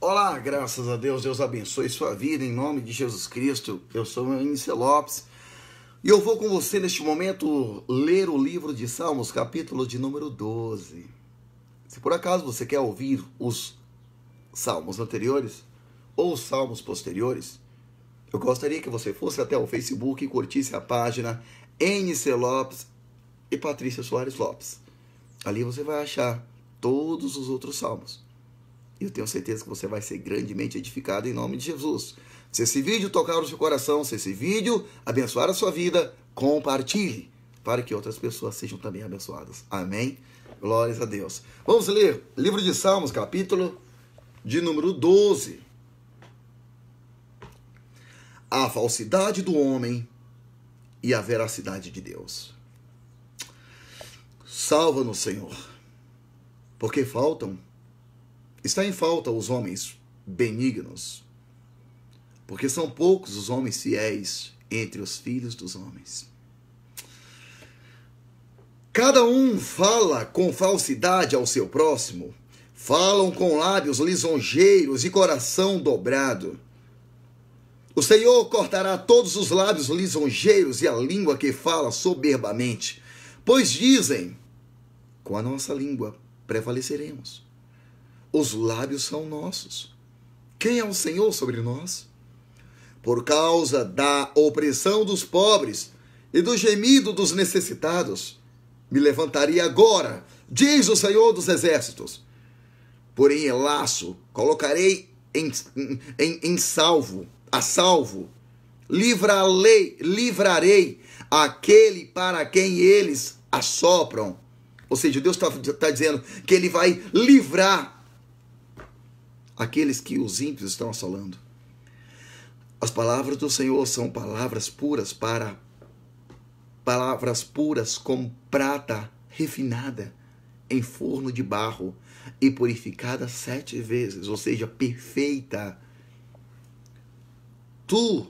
Olá, graças a Deus, Deus abençoe sua vida em nome de Jesus Cristo. Eu sou Inice Lopes e eu vou com você neste momento ler o livro de Salmos, capítulo de número 12. Se por acaso você quer ouvir os salmos anteriores ou os salmos posteriores, eu gostaria que você fosse até o Facebook e curtisse a página NC Lopes e Patrícia Soares Lopes. Ali você vai achar todos os outros salmos. Eu tenho certeza que você vai ser grandemente edificado em nome de Jesus. Se esse vídeo tocar o seu coração, se esse vídeo abençoar a sua vida, compartilhe para que outras pessoas sejam também abençoadas. Amém? Glórias a Deus. Vamos ler livro de Salmos, capítulo de número 12. A falsidade do homem e a veracidade de Deus. Salva-nos, Senhor, porque faltam Está em falta os homens benignos, porque são poucos os homens fiéis entre os filhos dos homens. Cada um fala com falsidade ao seu próximo, falam com lábios lisonjeiros e coração dobrado. O Senhor cortará todos os lábios lisonjeiros e a língua que fala soberbamente, pois dizem: com a nossa língua prevaleceremos. Os lábios são nossos. Quem é o Senhor sobre nós? Por causa da opressão dos pobres e do gemido dos necessitados, me levantaria agora, diz o Senhor dos Exércitos. Porém, em laço colocarei em, em, em salvo, a salvo. Livrarei, livrarei aquele para quem eles assopram. Ou seja, Deus está tá dizendo que ele vai livrar aqueles que os ímpios estão assolando. As palavras do Senhor são palavras puras para palavras puras como prata refinada em forno de barro e purificada sete vezes, ou seja, perfeita. Tu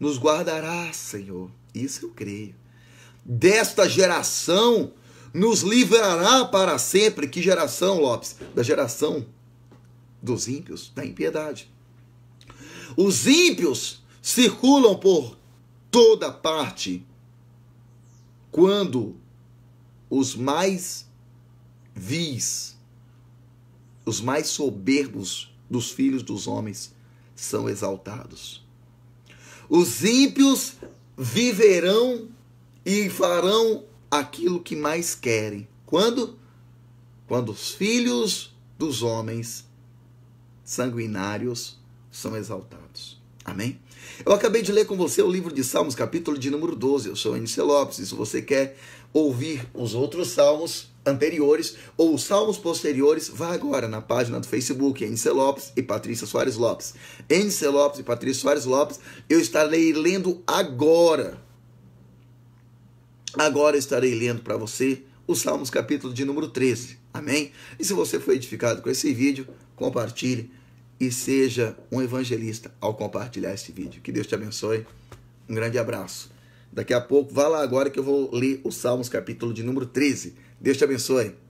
nos guardarás, Senhor. Isso eu creio. Desta geração nos livrará para sempre. Que geração, Lopes? Da geração dos ímpios, da impiedade. Os ímpios circulam por toda parte quando os mais vis, os mais soberbos dos filhos dos homens são exaltados. Os ímpios viverão e farão aquilo que mais querem. Quando? Quando os filhos dos homens sanguinários são exaltados. Amém? Eu acabei de ler com você o livro de Salmos, capítulo de número 12. Eu sou Enice Lopes. E se você quer ouvir os outros salmos anteriores ou os salmos posteriores, vá agora na página do Facebook Enice Lopes e Patrícia Soares Lopes. Enice Lopes e Patrícia Soares Lopes. Eu estarei lendo agora. Agora estarei lendo para você o Salmos capítulo de número 13. Amém? E se você foi edificado com esse vídeo, compartilhe e seja um evangelista ao compartilhar este vídeo. Que Deus te abençoe. Um grande abraço. Daqui a pouco, vá lá agora que eu vou ler o Salmos capítulo de número 13. Deus te abençoe.